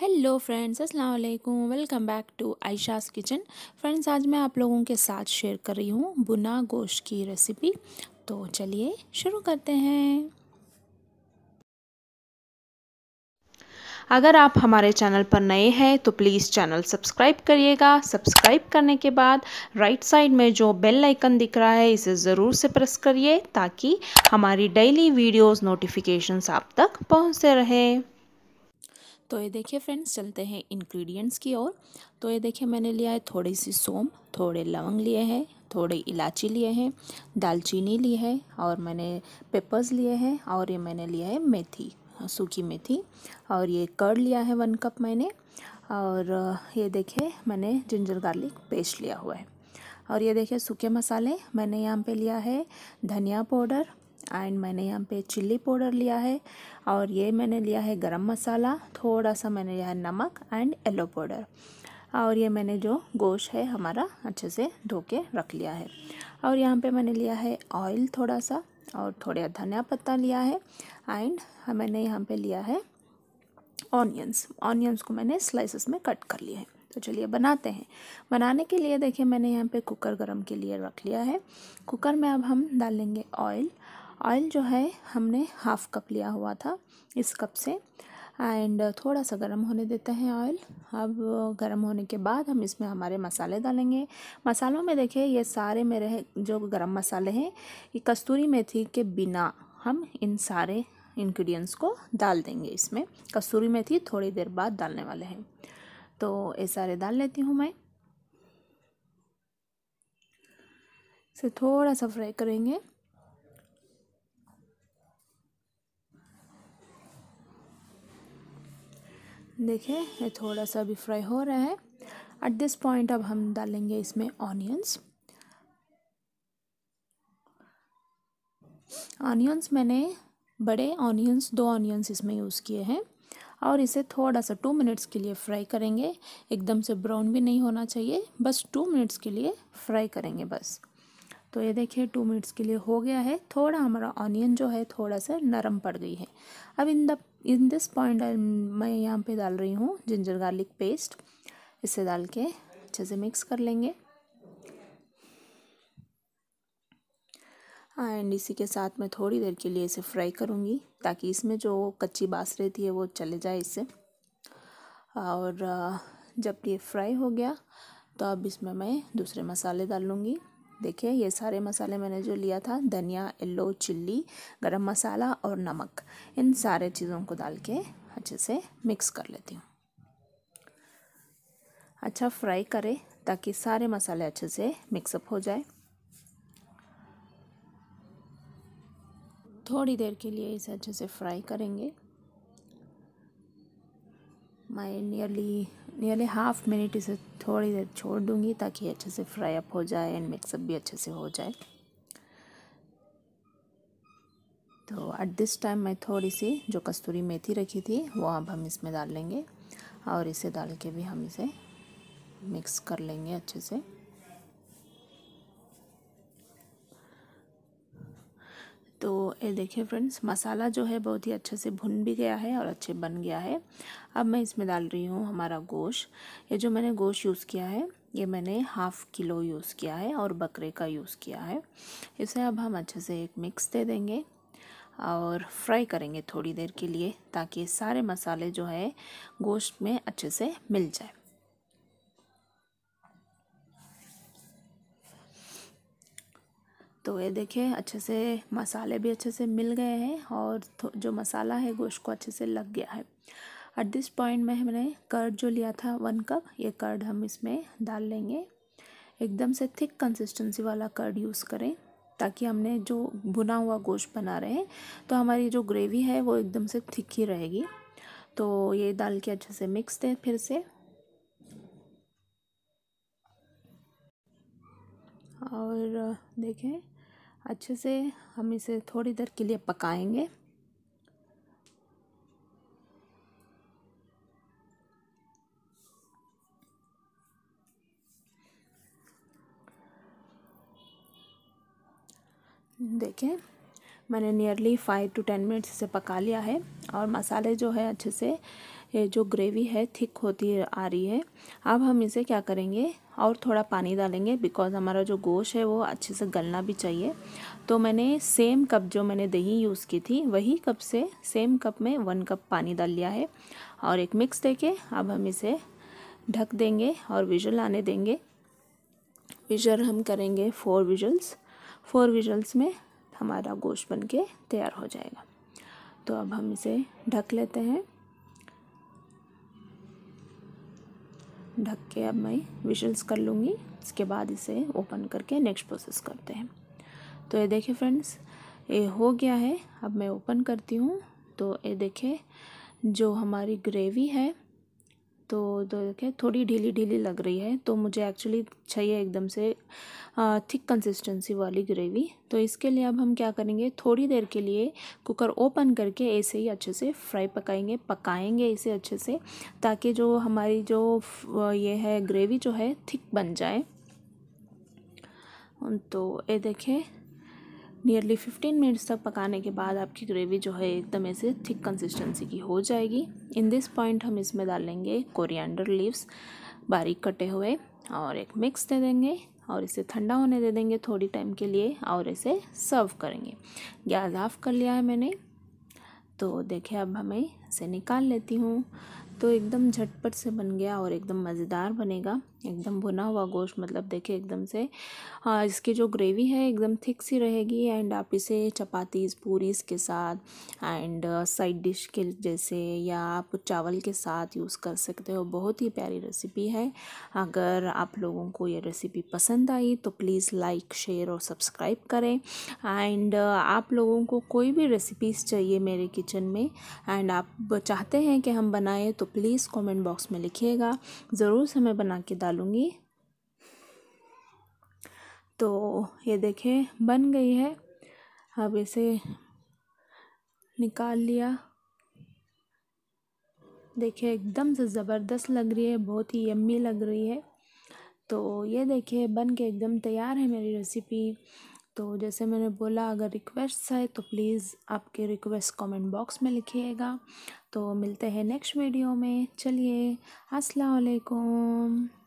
hello friends अस्सलाम वालेकुम welcome back to Ayesha's kitchen friends आज मैं आप लोगों के साथ शेयर कर रही हूँ बुना गोश्त की रेसिपी तो चलिए शुरू करते हैं अगर आप हमारे चैनल पर नए हैं तो प्लीज़ चैनल सब्सक्राइब करिएगा सब्सक्राइब करने के बाद राइट साइड में जो बेल आइकन दिख रहा है इसे ज़रूर से प्रेस करिए ताकि हमारी डेली वीडियोस नोटिफिकेशंस आप तक पहुँचते रहे तो ये देखिए फ्रेंड्स चलते हैं इंग्रेडिएंट्स की ओर तो ये देखिए मैंने लिया है थोड़ी सी सोम थोड़े लवंग लिए हैं थोड़े इलायची लिए हैं दालचीनी ली है और मैंने पेपर्स लिए हैं और ये मैंने लिया है मेथी सूखी मेथी और ये कर्ड लिया है वन कप मैंने और ये देखिए मैंने जिंजर गार्लिक पेस्ट लिया हुआ है और ये देखिए सूखे मसाले मैंने यहाँ पे लिया है धनिया पाउडर एंड मैंने यहाँ पे चिल्ली पाउडर लिया है और ये मैंने लिया है गरम मसाला थोड़ा सा मैंने लिया है नमक एंड येलो पाउडर और ये मैंने जो गोश्त है हमारा अच्छे से धो के रख लिया है और यहाँ पे मैंने लिया है ऑयल थोड़ा सा और थोड़ा धनिया पत्ता लिया है एंड मैंने यहाँ पे लिया है ऑनियंस ऑनियंस को मैंने स्लाइसिस में कट कर लिए हैं तो चलिए बनाते हैं बनाने के लिए देखिए मैंने यहाँ पे कुकर गरम के लिए रख लिया है कुकर में अब हम डालेंगे ऑयल ऑयल जो है हमने हाफ़ कप लिया हुआ था इस कप से एंड थोड़ा सा गर्म होने देते हैं ऑयल अब गर्म होने के बाद हम इसमें हमारे मसाले डालेंगे मसालों में देखिए ये सारे मेरे जो गर्म मसाले हैं ये कस्तूरी मेथी के बिना हम इन सारे इंग्रेडिएंट्स को डाल देंगे इसमें कस्तूरी मेथी थोड़ी देर बाद डालने वाले हैं तो ये सारे डाल लेती हूँ मैं इसे थोड़ा सा फ्राई करेंगे देखें ये थोड़ा सा अभी फ्राई हो रहा है एट दिस पॉइंट अब हम डालेंगे इसमें ऑनियंस ऑनियंस मैंने बड़े ऑनियंस दो ऑनियंस इसमें यूज़ किए हैं और इसे थोड़ा सा टू मिनट्स के लिए फ्राई करेंगे एकदम से ब्राउन भी नहीं होना चाहिए बस टू मिनट्स के लिए फ्राई करेंगे बस तो ये देखिए टू मिनट्स के लिए हो गया है थोड़ा हमारा ऑनियन जो है थोड़ा सा नरम पड़ गई है अब in the in this point मैं यहाँ पे डाल रही हूँ जिंजर गार्लिक पेस्ट इसे डाल के अच्छे से मिक्स कर लेंगे एंड इसी के साथ मैं थोड़ी देर के लिए इसे फ्राई करूँगी ताकि इसमें जो कच्ची बास रहती है वो चले जाए इससे और जब ये फ्राई हो गया तो अब इसमें मैं दूसरे मसाले डाल लूँगी देखिए ये सारे मसाले मैंने जो लिया था धनिया येल्लो चिल्ली गरम मसाला और नमक इन सारे चीज़ों को डाल के अच्छे से मिक्स कर लेती हूँ अच्छा फ्राई करें ताकि सारे मसाले अच्छे से मिक्सअप हो जाए थोड़ी देर के लिए इसे अच्छे से फ्राई करेंगे मैं नियरली नियरली हाफ मिनट इसे थोड़ी देर छोड़ दूँगी ताकि अच्छे से फ्राई अप हो जाए एंड मिक्सअप भी अच्छे से हो जाए तो एट दिस टाइम मैं थोड़ी सी जो कस्तूरी मेथी रखी थी वो अब हम इसमें डाल लेंगे और इसे डाल के भी हम इसे मिक्स कर लेंगे अच्छे से तो ये देखिए फ्रेंड्स मसाला जो है बहुत ही अच्छे से भुन भी गया है और अच्छे बन गया है अब मैं इसमें डाल रही हूँ हमारा गोश्त ये जो मैंने गोश्त यूज़ किया है ये मैंने हाफ़ किलो यूज़ किया है और बकरे का यूज़ किया है इसे अब हम अच्छे से एक मिक्स दे देंगे और फ्राई करेंगे थोड़ी देर के लिए ताकि सारे मसाले जो है गोश्त में अच्छे से मिल जाए तो ये देखिए अच्छे से मसाले भी अच्छे से मिल गए हैं और जो मसाला है गोश्त को अच्छे से लग गया है एट दिस पॉइंट में हमने कर्ड जो लिया था वन कप ये कर्ड हम इसमें डाल लेंगे एकदम से थिक कंसिस्टेंसी वाला कर्ड यूज़ करें ताकि हमने जो भुना हुआ गोश्त बना रहे हैं तो हमारी जो ग्रेवी है वो एकदम से थिक ही रहेगी तो ये डाल के अच्छे से मिक्स दें फिर से और देखें अच्छे से हम इसे थोड़ी देर के लिए पकाएंगे देखें मैंने nearly five to ten minutes इसे पका लिया है और मसाले जो है अच्छे से ये जो ग्रेवी है थिक होती आ रही है अब हम इसे क्या करेंगे और थोड़ा पानी डालेंगे बिकॉज़ हमारा जो गोश है वो अच्छे से गलना भी चाहिए तो मैंने सेम कप जो मैंने दही यूज़ की थी वही कप से सेम कप में वन कप पानी डाल लिया है और एक मिक्स देके अब हम इसे ढक देंगे और विजल आने देंगे विजल हम करेंगे फोर विजल्स फोर विजल्स में हमारा गोश्त बन के तैयार हो जाएगा तो अब हम इसे ढक लेते हैं ढक के अब मैं विशल्स कर लूँगी इसके बाद इसे ओपन करके नेक्स्ट प्रोसेस करते हैं तो ये देखिए फ्रेंड्स ये हो गया है अब मैं ओपन करती हूँ तो ये देखिए जो हमारी ग्रेवी है तो देखें थोड़ी ढीली ढीली लग रही है तो मुझे एक्चुअली चाहिए एकदम से थिक कंसिस्टेंसी वाली ग्रेवी तो इसके लिए अब हम क्या करेंगे थोड़ी देर के लिए कुकर ओपन करके ऐसे ही अच्छे से फ्राई पकाएंगे पकाएंगे इसे अच्छे से ताकि जो हमारी जो ये है ग्रेवी जो है थिक बन जाए तो ये देखें नियरली फिफ्टीन मिनट्स तक पकाने के बाद आपकी ग्रेवी जो है एकदम ऐसे थिक कंसिस्टेंसी की हो जाएगी इन दिस पॉइंट हम इसमें डालेंगे कोरिएंडर लीव्स बारीक कटे हुए और एक मिक्स दे देंगे और इसे ठंडा होने दे देंगे थोड़ी टाइम के लिए और इसे सर्व करेंगे गैस ऑफ कर लिया है मैंने तो देखे अब हमें इसे निकाल लेती हूँ तो एकदम झटपट से बन गया और एकदम मज़ेदार बनेगा एकदम भुना हुआ गोश्त मतलब देखिए एकदम से हाँ इसकी जो ग्रेवी है एकदम थिक सी रहेगी एंड आप इसे चपातीज पूरीज़ के साथ एंड साइड डिश के जैसे या आप चावल के साथ यूज़ कर सकते हो बहुत ही प्यारी रेसिपी है अगर आप लोगों को ये रेसिपी पसंद आई तो प्लीज़ लाइक शेयर और सब्सक्राइब करें एंड आप लोगों को कोई भी रेसिपीज़ चाहिए मेरे किचन में एंड आप चाहते हैं कि हम बनाएँ तो प्लीज़ कॉमेंट बॉक्स में लिखिएगा ज़रूर से मैं बना के डाल डालूँगी तो ये देखें बन गई है अब इसे निकाल लिया देखिए एकदम से ज़बरदस्त लग रही है बहुत ही यम्मी लग रही है तो ये देखिए बन के एकदम तैयार है मेरी रेसिपी तो जैसे मैंने बोला अगर रिक्वेस्ट है तो प्लीज़ आपके रिक्वेस्ट कमेंट बॉक्स में लिखिएगा तो मिलते हैं नेक्स्ट वीडियो में चलिए अस्सलाम वालेकुम